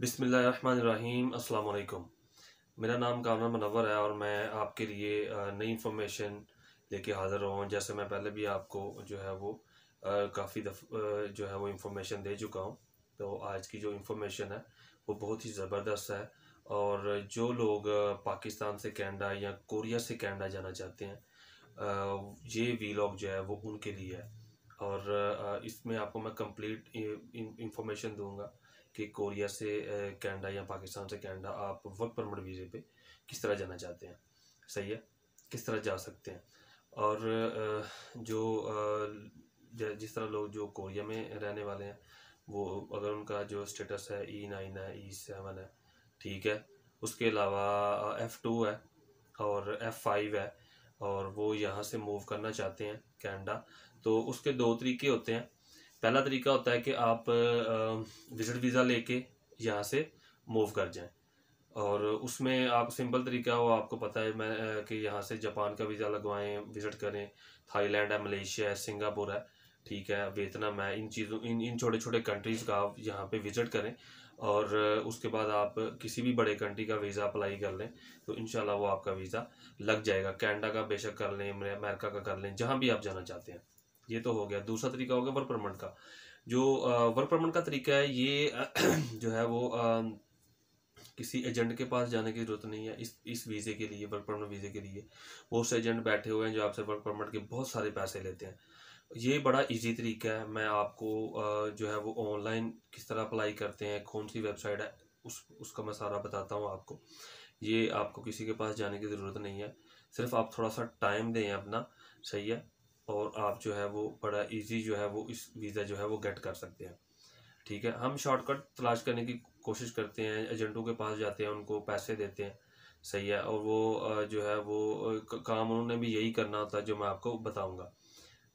बिसमीम् अल्लाम मेरा नाम कामरान मनवर है और मैं आपके लिए नई ले लेके हाज़िर हुआ हूँ जैसे मैं पहले भी आपको जो है वो काफ़ी दफ जो है वो इंफॉर्मेशन दे चुका हूँ तो आज की जो इन्फॉर्मेशन है वो बहुत ही ज़बरदस्त है और जो लोग पाकिस्तान से कैनेडा या कोरिया से कैनेडा जाना चाहते हैं ये वीलॉग जो है वो उनके लिए है और इसमें आपको मैं कम्प्लीट इंफॉर्मेशन दूँगा कि कोरिया से कैनेडा या पाकिस्तान से कनाडा आप वर्क परमिट वीज़े पे किस तरह जाना चाहते हैं सही है किस तरह जा सकते हैं और जो जिस तरह लोग जो कोरिया में रहने वाले हैं वो अगर उनका जो स्टेटस है ई e नाइन है ई e सेवन है ठीक है उसके अलावा एफ़ टू है और एफ़ फाइव है और वो यहाँ से मूव करना चाहते हैं कैनेडा तो उसके दो तरीके होते हैं पहला तरीका होता है कि आप विजिट वीज़ा लेके यहाँ से मूव कर जाएं और उसमें आप सिंपल तरीका वो आपको पता है मैं कि यहाँ से जापान का वीज़ा लगवाएं विज़िट करें थाईलैंड है मलेशिया है सिंगापुर है ठीक है वियतनाम है इन चीज़ों इन इन छोटे छोटे कंट्रीज़ का आप यहाँ पर विज़िट करें और उसके बाद आप किसी भी बड़े कंट्री का वीज़ा अप्लाई कर लें तो इन वो आपका वीज़ा लग जाएगा कैनेडा का बेशक कर लें अमेरिका का कर लें जहाँ भी आप जाना चाहते हैं ये तो हो गया दूसरा तरीका हो गया वर्क परमिट का जो वर्क परमिट का तरीका है ये जो है वो किसी एजेंट के पास जाने की जरूरत नहीं है इस इस वीज़े के लिए वर्क परमिट वीज़े के लिए बहुत से एजेंट बैठे हुए हैं जो आपसे वर्क परमिट के बहुत सारे पैसे लेते हैं ये बड़ा इजी तरीका है मैं आपको जो है वो ऑनलाइन किस तरह अप्लाई करते हैं कौन सी वेबसाइट है उस उसका मैं सारा बताता हूँ आपको ये आपको किसी के पास जाने की ज़रूरत नहीं है सिर्फ आप थोड़ा सा टाइम दें अपना सही है और आप जो है वो बड़ा इजी जो है वो इस वीज़ा जो है वो गेट कर सकते हैं ठीक है हम शॉर्टकट तलाश करने की कोशिश करते हैं एजेंटों के पास जाते हैं उनको पैसे देते हैं सही है और वो जो है वो काम उन्होंने भी यही करना होता है जो मैं आपको बताऊँगा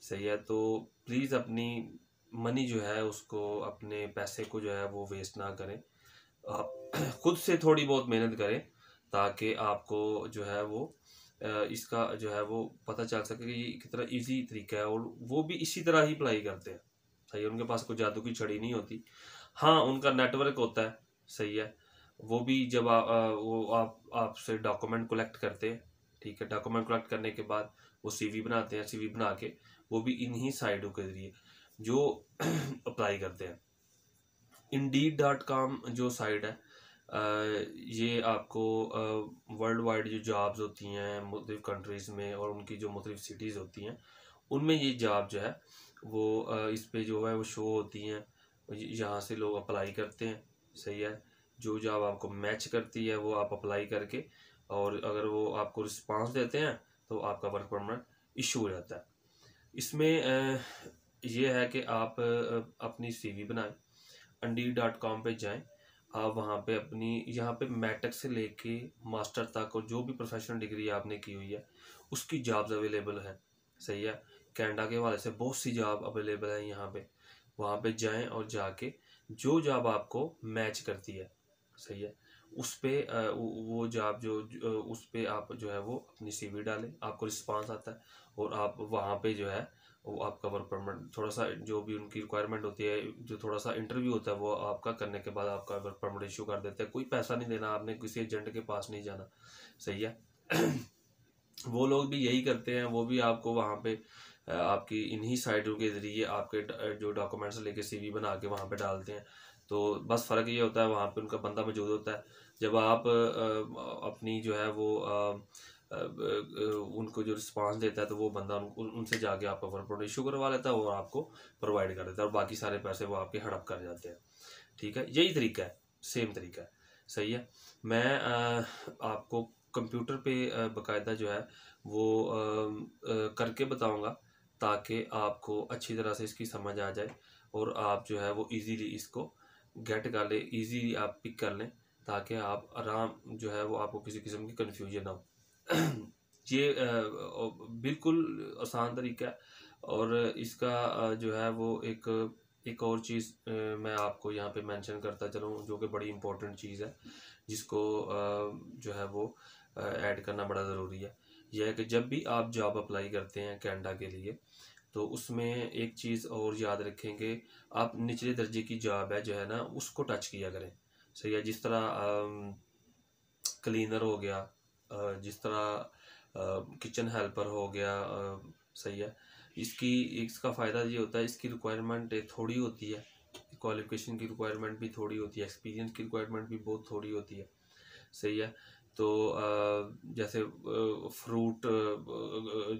सही है तो प्लीज़ अपनी मनी जो है उसको अपने पैसे को जो है वो वेस्ट ना करें आप खुद से थोड़ी बहुत मेहनत करें ताकि आपको जो है वो इसका जो है वो पता चल सके कि कितना इजी तरीका है और वो भी इसी तरह ही अप्लाई करते हैं सही है उनके पास कोई जादू की छड़ी नहीं होती हाँ उनका नेटवर्क होता है सही है वो भी जब आ, आ, वो आप आपसे डॉक्यूमेंट कलेक्ट करते हैं ठीक है डॉक्यूमेंट कलेक्ट करने के बाद वो सी बनाते हैं सी बना के वो भी इन्हीं साइटों के जरिए जो अप्लाई करते हैं इंडीड डॉट कॉम जो साइट है ये आपको वर्ल्ड वाइड जो जॉब्स होती हैं मुख्तु कंट्रीज़ में और उनकी जो मुख्तफ सिटीज़ होती हैं उनमें ये जॉब जो है वो इस पर जो है वो शो होती हैं यहाँ से लोग अप्लाई करते हैं सही है जो जॉब आपको मैच करती है वो आप अप्लाई करके और अगर वो आपको रिस्पांस देते हैं तो आपका वर्क परमिट इशू हो जाता है इसमें ये है कि आप अपनी सीवी बनाएं अंडी डॉट कॉम पर जाएँ आप वहाँ पे अपनी यहाँ पे मैट्रिक से लेके मास्टर तक और जो भी प्रोफेशनल डिग्री आपने की हुई है उसकी जॉब्स अवेलेबल हैं सही है कैनेडा के हवाले से बहुत सी जॉब अवेलेबल है यहाँ पे वहाँ पे जाएं और जाके जो जॉब आपको मैच करती है सही है उस पर वो जॉब जो उस पर आप जो है वो अपनी सी डालें आपको रिस्पॉन्स आता है और आप वहाँ पर जो है वो आपका वर्क परमिट थोड़ा सा जो भी उनकी रिक्वायरमेंट होती है जो थोड़ा सा इंटरव्यू होता है वो आपका करने के बाद आपका वर्क परमिट इशू कर देते हैं कोई पैसा नहीं देना आपने किसी एजेंट के पास नहीं जाना सही है वो लोग भी यही करते हैं वो भी आपको वहाँ पे आपकी इन्हीं साइटों के ज़रिए आपके जो डॉक्यूमेंट्स लेके सीवी बना के वहाँ पे डालते हैं तो बस फ़र्क ये होता है वहाँ पे उनका बंदा मौजूद होता है जब आप अपनी जो है वो उनको जो रिस्पांस देता है तो वो बंदा उनसे जाके आपका वर्क प्रोडक्ट इशू करवा लेता है और आपको प्रोवाइड कर देता है और बाकी सारे पैसे वो आपके हड़प कर जाते हैं ठीक है यही तरीका है सेम तरीका है सही है मैं आपको कंप्यूटर पे बकायदा जो है वो करके बताऊंगा ताकि आपको अच्छी तरह से इसकी समझ आ जाए और आप जो है वो इजीली इसको गेट कर लें ईजीली आप पिक कर लें ताकि आप आराम जो है वो आपको किसी किस्म की कन्फ्यूजन ना हो ये बिल्कुल आसान तरीका है और इसका जो है वो एक एक और चीज़ मैं आपको यहाँ पे मेंशन करता चलूँ जो कि बड़ी इम्पोर्टेंट चीज़ है जिसको जो है वो ऐड करना बड़ा ज़रूरी है यह है कि जब भी आप जॉब अप्लाई करते हैं कैनेडा के लिए तो उसमें एक चीज़ और याद रखें कि आप निचले दर्जे की जॉब है जो है ना उसको टच किया करें सही है जिस तरह क्लीनर हो गया जिस तरह किचन हेल्पर हो गया सही है इसकी इसका फ़ायदा ये होता है इसकी रिक्वायरमेंट थोड़ी होती है क्वालिफिकेशन की रिक्वायरमेंट भी थोड़ी होती है एक्सपीरियंस की रिक्वायरमेंट भी बहुत थोड़ी होती है सही है तो जैसे फ्रूट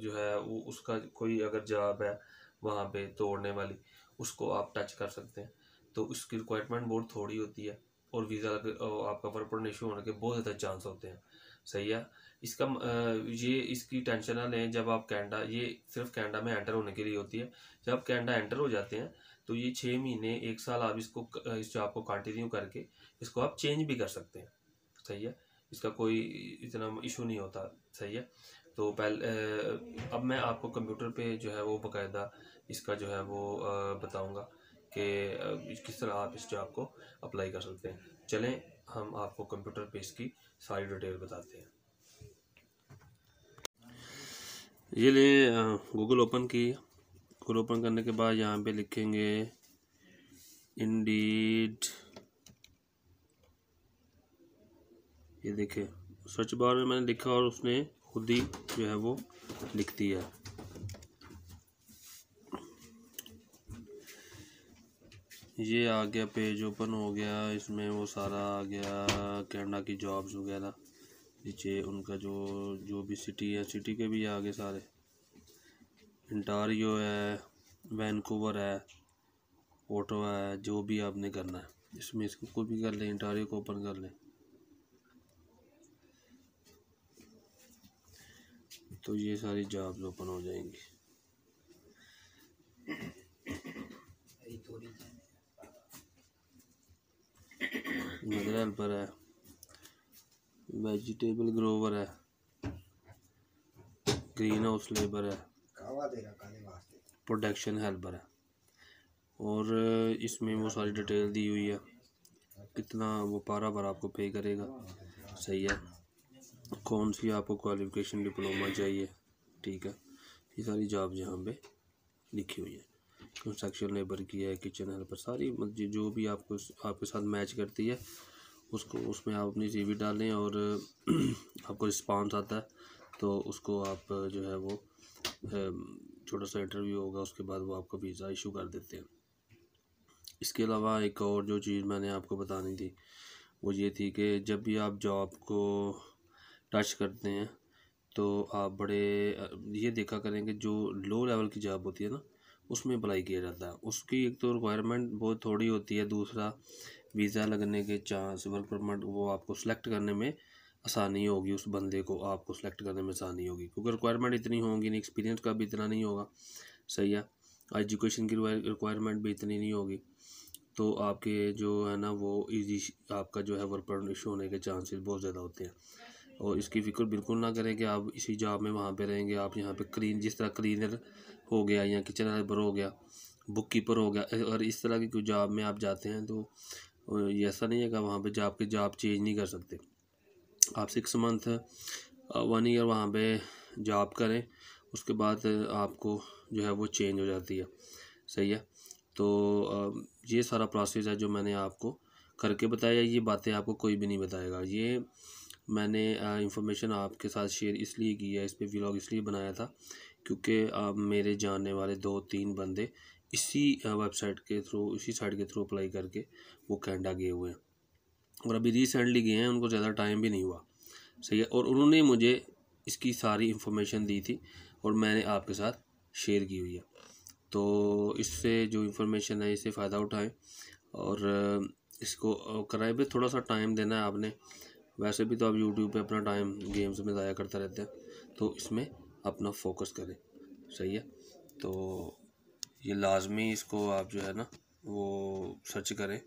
जो है वो उसका कोई अगर जॉब है वहाँ पे तोड़ने वाली उसको आप टच कर सकते हैं तो उसकी रिक्वायरमेंट बहुत थोड़ी होती है और वीज़ा आपका वर्क इशू होने के बहुत ज़्यादा चांस होते हैं सही है इसका ये इसकी टेंशन ना लें जब आप कैनेडा ये सिर्फ कैनेडा में एंटर होने के लिए होती है जब आप कैनेडा एंटर हो जाते हैं तो ये छः महीने एक साल आप इसको इस जॉब को कंटिन्यू करके इसको आप चेंज भी कर सकते हैं सही है इसका कोई इतना इशू नहीं होता सही है तो पहले अब मैं आपको कंप्यूटर पे जो है वो बाकायदा इसका जो है वो बताऊंगा कि किस तरह आप इस जॉब को अप्लाई कर सकते हैं चलें हम आपको कंप्यूटर पे इसकी सारी डिटेल बताते हैं ये ले गूगल ओपन की गूगल ओपन करने के बाद यहाँ पे लिखेंगे इंडीड ये देखें सर्च बार में मैंने लिखा और उसने खुद ही जो है वो लिख दिया ये आ गया पेज ओपन हो गया इसमें वो सारा आ गया कैनडा की जॉब्स वगैरह नीचे उनका जो जो भी सिटी है सिटी के भी आ गए सारे इंटारियो है वैनकूवर है ओटो है जो भी आपने करना है इसमें इसको भी कर लें इंटारियो को ओपन कर लें तो ये सारी जॉब्स ओपन हो जाएंगी मदर हेल्पर है वेजिटेबल ग्रोवर है ग्रीन हाउस लेबर है प्रोडक्शन हेल्पर है और इसमें वो सारी डिटेल दी हुई है कितना वो पारा पर आपको पे करेगा सही है कौन सी आपको क्वालिफिकेशन डिप्लोमा चाहिए ठीक है ये सारी जॉब यहाँ पे लिखी हुई है कंस्ट्रक्शन लेबर की है किचन हेल्पर सारी जो भी आपको आपके साथ मैच करती है उसको उसमें आप अपनी सीवी डालें और आपको रिस्पॉन्स आता है तो उसको आप जो है वो छोटा सा इंटरव्यू होगा उसके बाद वो आपको वीज़ा इशू कर देते हैं इसके अलावा एक और जो चीज़ मैंने आपको बतानी थी वो ये थी कि जब भी आप जॉब को टच करते हैं तो आप बड़े ये देखा करें कि जो लो लेवल की जॉब होती है ना उसमें अप्लाई किया जाता है उसकी एक तो रिक्वायरमेंट बहुत थोड़ी होती है दूसरा वीज़ा लगने के चांस वर्क परमिट वो आपको सेलेक्ट करने में आसानी होगी उस बंदे को आपको सेलेक्ट करने में आसानी होगी क्योंकि रिक्वायरमेंट इतनी होगी नहीं एक्सपीरियंस का भी इतना नहीं होगा सही है एजुकेशन की रिक्वायरमेंट भी इतनी नहीं होगी तो आपके जो है ना वो इजी आपका जो है वर्क परमिट इशू होने के चांसेस बहुत ज़्यादा होते हैं और इसकी फ़िक्र बिल्कुल ना करें कि आप इसी जॉब में वहाँ पे रहेंगे आप यहाँ पे क्लीन जिस तरह क्लीनर हो गया या किचन हेल्पर हो गया बुक कीपर हो गया और इस तरह की कोई जॉब में आप जाते हैं तो ये ऐसा नहीं है कि वहाँ पर जॉब के जॉब चेंज नहीं कर सकते आप सिक्स मंथ वन ईयर वहाँ पर जॉब करें उसके बाद आपको जो है वो चेंज हो जाती है सही है तो ये सारा प्रोसेस है जो मैंने आपको करके बताया ये बातें आपको कोई भी नहीं बताएगा ये मैंने इंफॉर्मेशन आपके साथ शेयर इसलिए की है इस पर व्लॉग इसलिए बनाया था क्योंकि मेरे जानने वाले दो तीन बंदे इसी वेबसाइट के थ्रू इसी साइट के थ्रू अप्लाई करके वो कैनेडा गए हुए हैं और अभी रिसेंटली गए हैं उनको ज़्यादा टाइम भी नहीं हुआ सही है और उन्होंने मुझे इसकी सारी इन्फॉर्मेशन दी थी और मैंने आपके साथ शेयर की हुई है तो इससे जो इन्फॉर्मेशन है इससे फ़ायदा उठाएं और इसको कराए पे थोड़ा सा टाइम देना है आपने वैसे भी तो आप यूट्यूब पे अपना टाइम गेम्स में ज़ाया करता रहते हैं तो इसमें अपना फोकस करें सही है तो ये लाजमी इसको आप जो है ना वो सर्च करें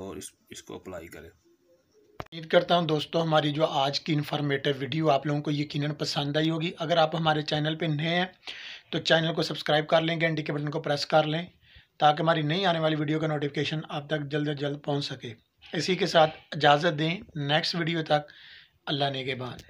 और इस इसको अप्लाई करें उम्मीद करता हूं दोस्तों हमारी जो आज की इन्फॉर्मेटिव वीडियो आप लोगों को यकीन पसंद आई होगी अगर आप हमारे चैनल पर नए हैं तो चैनल को सब्सक्राइब कर लें घंटी के बटन को प्रेस कर लें ताकि हमारी नई आने वाली वीडियो का नोटिफिकेशन आप तक जल्द से जल्द पहुँच सके इसी के साथ इजाज़त दें नेक्स्ट वीडियो तक अल्लाह ने के बाद